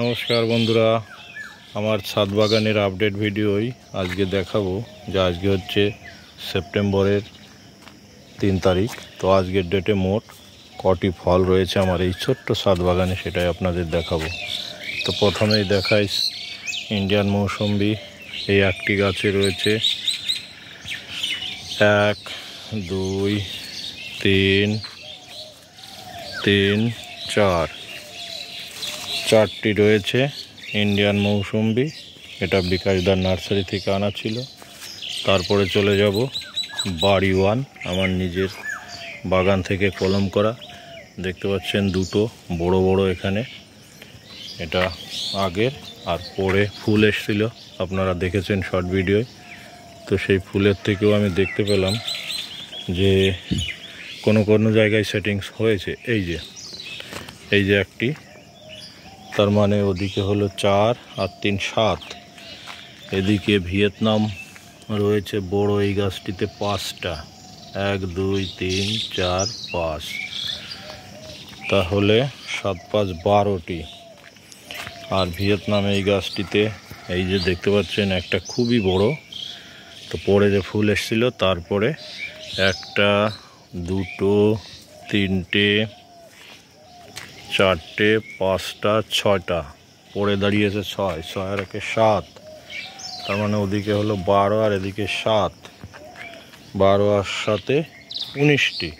নমস্কার বন্ধুরা আমার ছাদ বাগানের আপডেট ভিডিওই আজকে দেখাবো যে আজকে হচ্ছে সেপ্টেম্বরের তিন তারিখ তো আজকের ডেটে মোট কটি ফল রয়েছে আমার এই ছোট্ট ছাদ বাগানে সেটাই আপনাদের দেখাবো তো প্রথমেই দেখাই ইন্ডিয়ান মৌসম্বি এই একটি গাছে রয়েছে এক দুই তিন তিন চার চারটি রয়েছে ইন্ডিয়ান মৌসুম্বি এটা বিকাশদার নার্সারি থেকে আনা ছিল তারপরে চলে যাব বাড়ি ওয়ান আমার নিজের বাগান থেকে কলম করা দেখতে পাচ্ছেন দুটো বড় বড় এখানে এটা আগের আর পরে ফুল এসেছিল আপনারা দেখেছেন শর্ট ভিডিওয় তো সেই ফুলের থেকেও আমি দেখতে পেলাম যে কোনো কোনো জায়গায় সেটিংস হয়েছে এই যে এই যে একটি তার মানে ওদিকে হলো চার আর তিন সাত এদিকে ভিয়েতনাম রয়েছে বড় এই গাছটিতে পাঁচটা এক দুই তিন চার পাঁচ তাহলে সাত পাঁচ বারোটি আর ভিয়েতনামে এই গাছটিতে এই যে দেখতে পাচ্ছেন একটা খুবই বড় তো পরে যে ফুল এসেছিল তারপরে একটা দুটো তিনটে চারটে পাঁচটা ছয়টা পড়ে দাঁড়িয়েছে ছয় ছয় আর একে সাত তার মানে ওদিকে হলো বারো আর এদিকে সাত বারো আর সাথে উনিশটি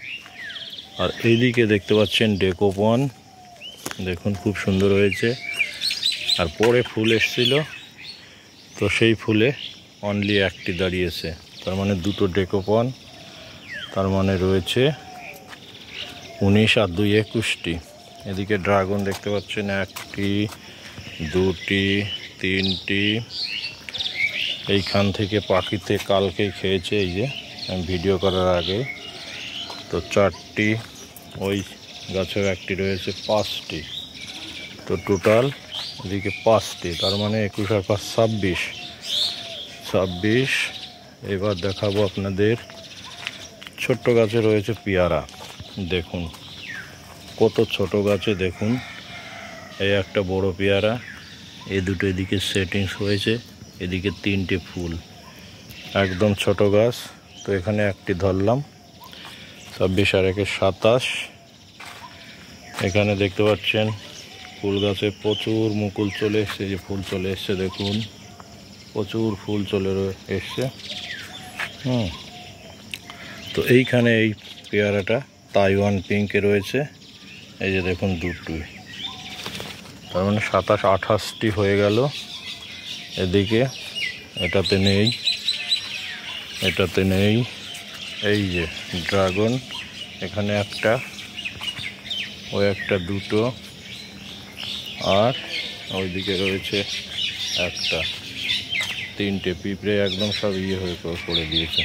আর এইদিকে দেখতে পাচ্ছেন ডেকোপন দেখুন খুব সুন্দর হয়েছে আর পরে ফুল এসছিল তো সেই ফুলে অনলি একটি দাঁড়িয়েছে তার মানে দুটো ডেকোপন তার মানে রয়েছে উনিশ আর দুই একুশটি এদিকে ড্রাগন দেখতে পাচ্ছেন একটি দুটি তিনটি এইখান থেকে পাখিতে কালকে খেয়েছে এই যে ভিডিও করার আগে তো চারটি ওই গাছের একটি রয়েছে পাঁচটি তো টোটাল এদিকে পাঁচটি তার মানে একুশ আর পাঁচ ছাব্বিশ ছাব্বিশ এবার দেখাবো আপনাদের ছোট্ট গাছে রয়েছে পেয়ারা দেখুন কত ছোট গাছে দেখুন এই একটা বড় পেয়ারা এ দুটো এদিকে সেটিংস হয়েছে এদিকে তিনটে ফুল একদম ছোট গাছ তো এখানে একটি ধরলাম ছাব্বিশ আর একে সাতাশ এখানে দেখতে পাচ্ছেন ফুল গাছে প্রচুর মুকুল চলে এসছে যে ফুল চলে এসছে দেখুন প্রচুর ফুল চলে এসছে হুম তো এইখানে এই পেয়ারাটা তাইওয়ান পিঙ্কে রয়েছে এই যে দেখুন দুটোই তার মানে সাতাশ আঠাশটি হয়ে গেল এদিকে এটাতে নেই এটাতে নেই এই যে ড্রাগন এখানে একটা ও একটা দুটো আর ওইদিকে রয়েছে একটা তিনটে পিঁপড়ে একদম সব ইয়ে হয়ে করে দিয়েছে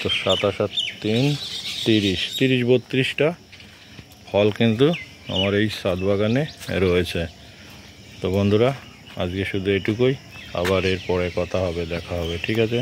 তো সাতাশ আর তিন তিরিশ তিরিশ বত্রিশটা ফল কিন্তু আমার এই সাদ বাগানে রয়েছে তো বন্ধুরা আজকে শুধু এটুকুই আবার এরপরে কথা হবে দেখা হবে ঠিক আছে